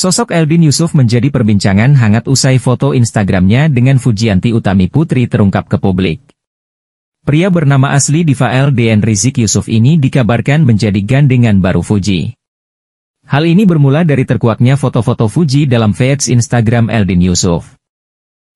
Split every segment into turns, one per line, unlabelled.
Sosok Eldin Yusuf menjadi perbincangan hangat usai foto Instagramnya dengan Fujianti Utami Putri terungkap ke publik. Pria bernama asli Diva DN Rizik Yusuf ini dikabarkan menjadi gandengan baru Fuji. Hal ini bermula dari terkuaknya foto-foto Fuji dalam feeds Instagram Eldin Yusuf.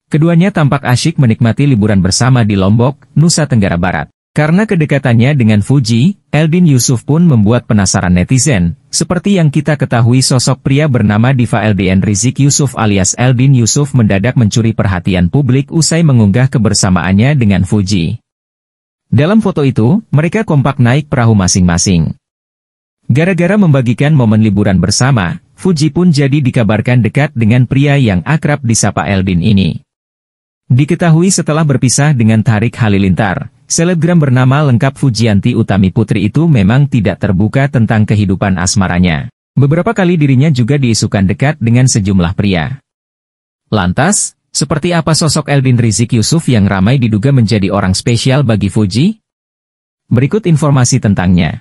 Keduanya tampak asyik menikmati liburan bersama di Lombok, Nusa Tenggara Barat. Karena kedekatannya dengan Fuji, Eldin Yusuf pun membuat penasaran netizen, seperti yang kita ketahui sosok pria bernama Diva LDN Rizik Yusuf alias Eldin Yusuf mendadak mencuri perhatian publik usai mengunggah kebersamaannya dengan Fuji. Dalam foto itu, mereka kompak naik perahu masing-masing. Gara-gara membagikan momen liburan bersama, Fuji pun jadi dikabarkan dekat dengan pria yang akrab disapa Eldin ini. Diketahui setelah berpisah dengan Tarik Halilintar, Selebgram bernama lengkap Fujianti Utami Putri itu memang tidak terbuka tentang kehidupan asmaranya. Beberapa kali dirinya juga diisukan dekat dengan sejumlah pria. Lantas, seperti apa sosok Eldin Rizik Yusuf yang ramai diduga menjadi orang spesial bagi Fuji? Berikut informasi tentangnya.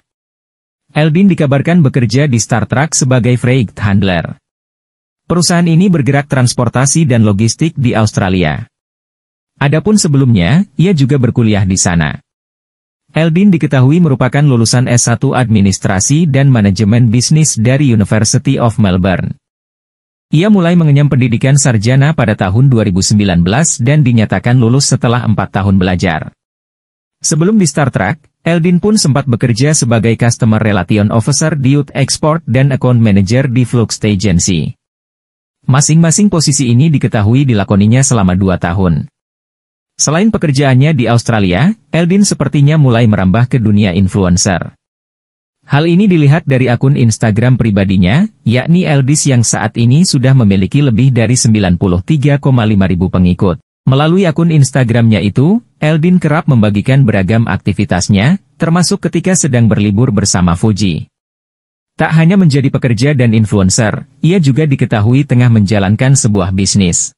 Eldin dikabarkan bekerja di Star Trek sebagai freight handler. Perusahaan ini bergerak transportasi dan logistik di Australia. Adapun sebelumnya, ia juga berkuliah di sana. Eldin diketahui merupakan lulusan S1 Administrasi dan Manajemen Bisnis dari University of Melbourne. Ia mulai mengenyam pendidikan sarjana pada tahun 2019 dan dinyatakan lulus setelah 4 tahun belajar. Sebelum di Star Trek, Eldin pun sempat bekerja sebagai Customer Relation Officer di Youth Export dan Account Manager di Flux Agency. Masing-masing posisi ini diketahui dilakoninya selama 2 tahun. Selain pekerjaannya di Australia, Eldin sepertinya mulai merambah ke dunia influencer. Hal ini dilihat dari akun Instagram pribadinya, yakni Eldis yang saat ini sudah memiliki lebih dari 93,5 ribu pengikut. Melalui akun Instagramnya itu, Eldin kerap membagikan beragam aktivitasnya, termasuk ketika sedang berlibur bersama Fuji. Tak hanya menjadi pekerja dan influencer, ia juga diketahui tengah menjalankan sebuah bisnis.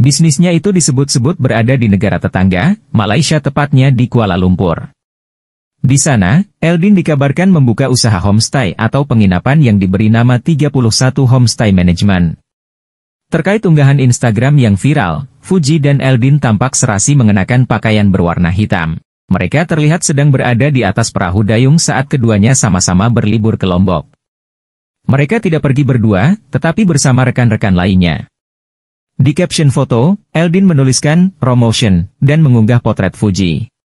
Bisnisnya itu disebut-sebut berada di negara tetangga, Malaysia tepatnya di Kuala Lumpur. Di sana, Eldin dikabarkan membuka usaha homestay atau penginapan yang diberi nama 31 Homestay Management. Terkait unggahan Instagram yang viral, Fuji dan Eldin tampak serasi mengenakan pakaian berwarna hitam. Mereka terlihat sedang berada di atas perahu dayung saat keduanya sama-sama berlibur ke Lombok. Mereka tidak pergi berdua, tetapi bersama rekan-rekan lainnya. Di caption foto, Eldin menuliskan promotion dan mengunggah potret Fuji.